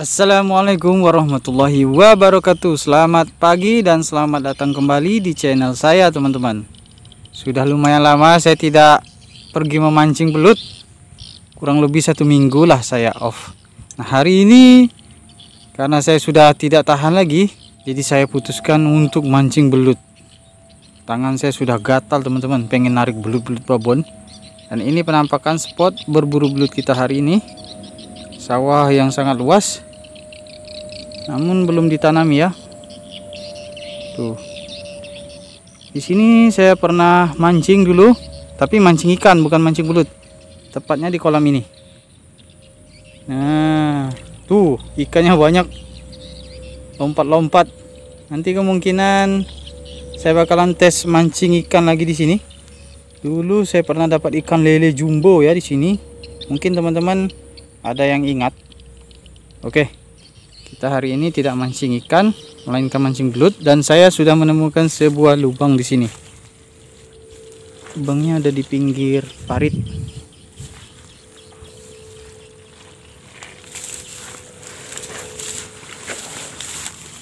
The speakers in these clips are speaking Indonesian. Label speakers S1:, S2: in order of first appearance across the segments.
S1: Assalamualaikum warahmatullahi wabarakatuh Selamat pagi dan selamat datang kembali di channel saya teman-teman Sudah lumayan lama saya tidak pergi memancing belut Kurang lebih satu minggu lah saya off Nah hari ini karena saya sudah tidak tahan lagi Jadi saya putuskan untuk mancing belut Tangan saya sudah gatal teman-teman Pengen narik belut-belut babon Dan ini penampakan spot berburu belut kita hari ini Sawah yang sangat luas namun belum ditanami ya tuh di sini saya pernah mancing dulu tapi mancing ikan bukan mancing belut tepatnya di kolam ini nah tuh ikannya banyak lompat-lompat nanti kemungkinan saya bakalan tes mancing ikan lagi di sini dulu saya pernah dapat ikan lele jumbo ya di sini mungkin teman-teman ada yang ingat oke okay kita hari ini tidak mancing ikan melainkan mancing belut dan saya sudah menemukan sebuah lubang di sini lubangnya ada di pinggir parit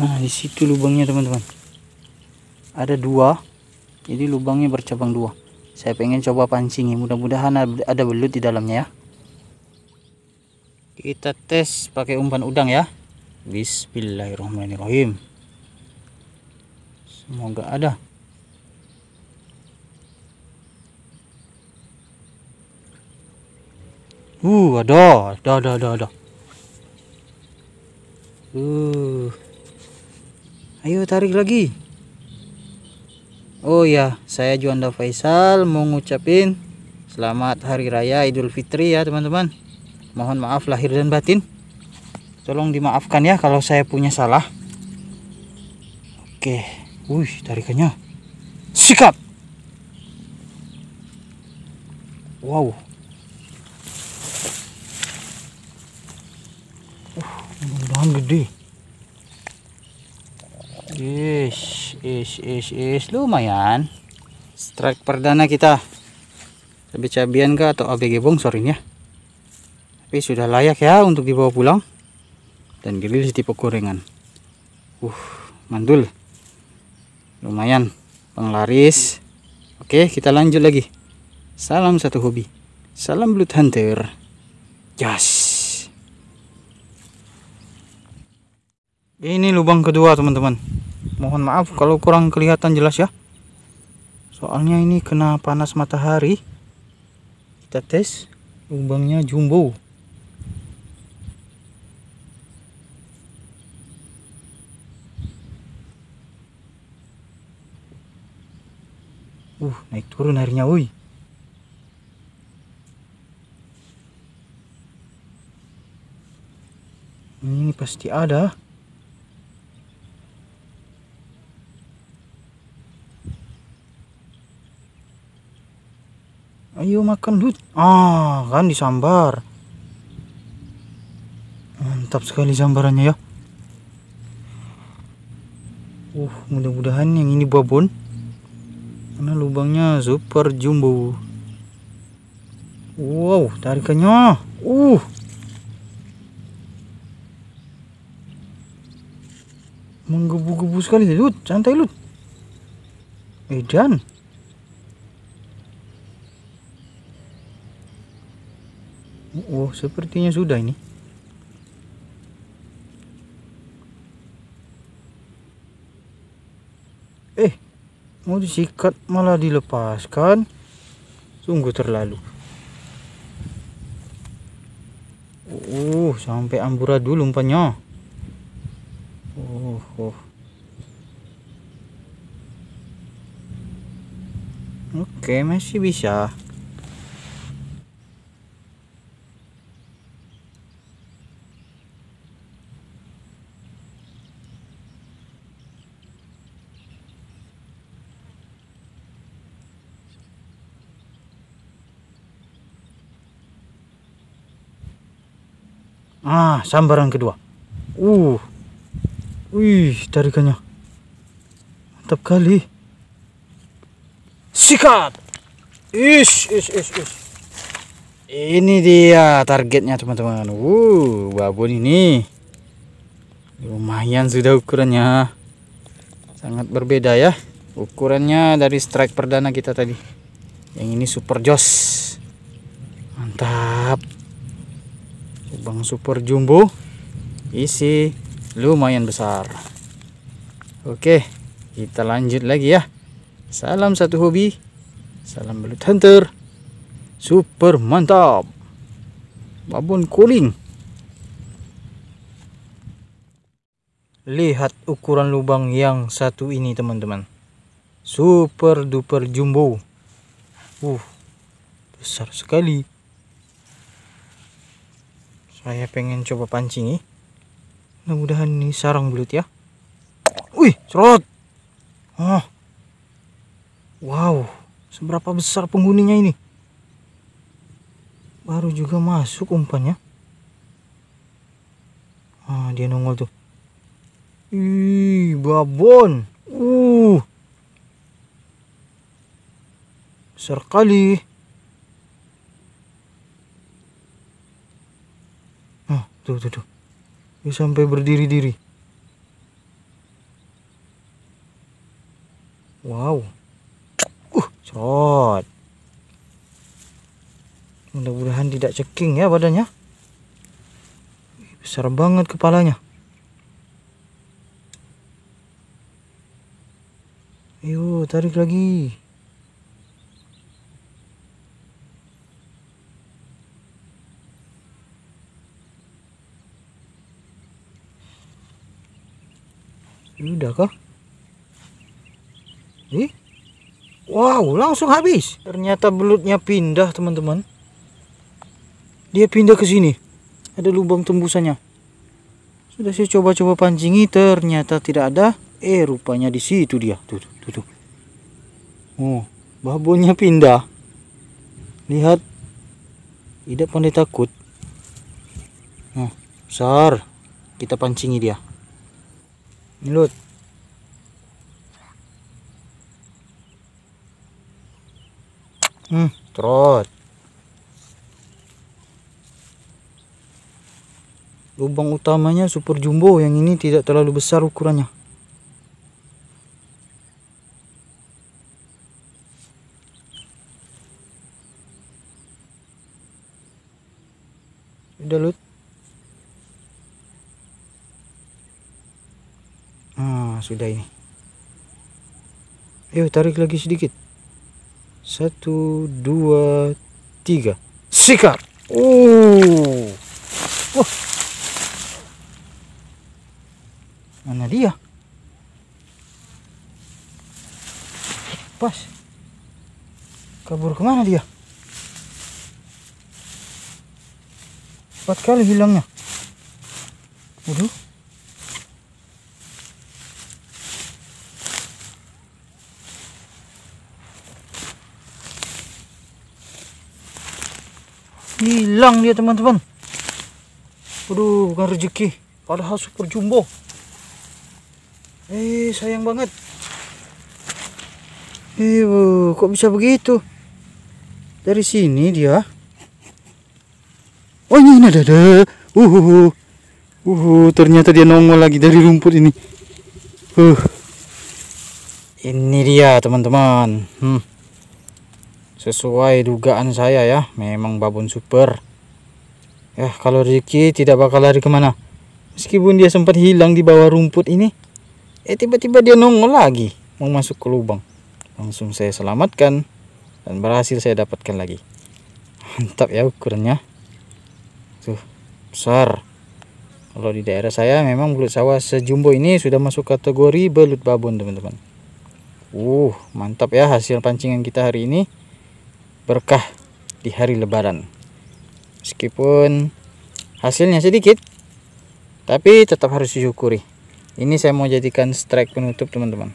S1: nah di situ lubangnya teman-teman ada dua jadi lubangnya bercabang dua saya pengen coba pancingi mudah-mudahan ada belut di dalamnya ya kita tes pakai umpan udang ya Bismillahirrahmanirrahim semoga ada uh ada ada ada ada, ada. uh ayo tarik lagi oh ya saya Juanda Faisal mengucapkan selamat hari raya Idul Fitri ya teman-teman mohon maaf lahir dan batin tolong dimaafkan ya kalau saya punya salah oke wih tarikannya sikat wow uh, mudah-mudahan gede Ish, ish, ish, ish, lumayan. Strike perdana kita. Cabai cabian kah atau ABG bongsorin ya. Tapi sudah layak ya untuk dibawa pulang dan grill tipe gorengan uh mandul lumayan penglaris oke kita lanjut lagi salam satu hobi salam blood hunter jas yes. ini lubang kedua teman-teman mohon maaf kalau kurang kelihatan jelas ya soalnya ini kena panas matahari kita tes lubangnya jumbo Uh, naik turun airnya, woi. Ini pasti ada. Ayo makan dulu, Ah, kan disambar. Mantap sekali sambarannya ya. Uh, mudah-mudahan yang ini babon. Ini lubangnya super jumbo. Wow, tarikannya. Uh. Menggebu-gebu sekali, Lut. Santai, Lut. Edan. Wow, oh, sepertinya sudah ini. Eh, mau disikat malah dilepaskan sungguh terlalu uh sampai amburadul umpanya uh, uh. oke okay, masih bisa ah sambaran kedua uh wih tarikannya mantap kali sikat ish ish ish ish ini dia targetnya teman-teman uh babon ini lumayan sudah ukurannya sangat berbeda ya ukurannya dari strike perdana kita tadi yang ini super jos mantap lubang super jumbo isi lumayan besar oke kita lanjut lagi ya salam satu hobi salam belut hunter super mantap babon kuling lihat ukuran lubang yang satu ini teman-teman super duper jumbo uh besar sekali saya pengen coba pancing nih eh. mudah-mudahan ini sarang belut ya wih serot oh wow seberapa besar pengguninya ini baru juga masuk umpannya ah dia nongol tuh ih babon uh besar kali tuh tuh tuh ya, sampai berdiri diri wow uh shot mudah-mudahan tidak ceking ya badannya besar banget kepalanya ayo tarik lagi kah? Ih. Wow, langsung habis. Ternyata belutnya pindah, teman-teman. Dia pindah ke sini. Ada lubang tembusannya. Sudah saya coba-coba pancingi, ternyata tidak ada. Eh, rupanya di situ dia. Tuh, tuh, tuh. Oh, babonnya pindah. Lihat. Tidak pandai takut. Nah, besar. Kita pancingi dia. Ini, Hmm, trot. Lubang utamanya super jumbo, yang ini tidak terlalu besar ukurannya. Udah lut. ah sudah ini. Ayo tarik lagi sedikit satu dua tiga sikat oh wah mana dia pas kabur kemana dia empat kali hilangnya waduh hilang dia teman-teman Aduh bukan rezeki padahal super jumbo eh sayang banget Ibu, eh, kok bisa begitu? Dari sini dia. Oh, ini ada ada. Uhuh. Uhuh, ternyata dia nongol lagi dari rumput ini. Uh. Ini dia, teman-teman. Hmm sesuai dugaan saya ya memang babon super ya kalau Ricky tidak bakal lari kemana meskipun dia sempat hilang di bawah rumput ini eh tiba-tiba dia nongol lagi mau masuk ke lubang langsung saya selamatkan dan berhasil saya dapatkan lagi mantap ya ukurannya tuh besar kalau di daerah saya memang belut sawah sejumbo ini sudah masuk kategori belut babon teman-teman uh mantap ya hasil pancingan kita hari ini berkah di hari lebaran meskipun hasilnya sedikit tapi tetap harus disyukuri ini saya mau jadikan strike penutup teman-teman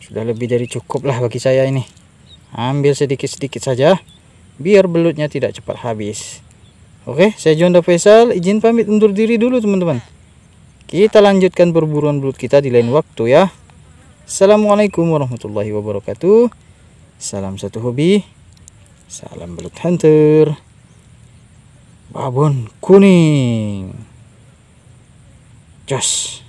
S1: sudah lebih dari cukup lah bagi saya ini ambil sedikit-sedikit saja biar belutnya tidak cepat habis oke saya Jonda Faisal izin pamit undur diri dulu teman-teman kita lanjutkan perburuan belut kita di lain waktu ya Assalamualaikum warahmatullahi wabarakatuh salam satu hobi Salam belut hunter. Babon kuning. Josh.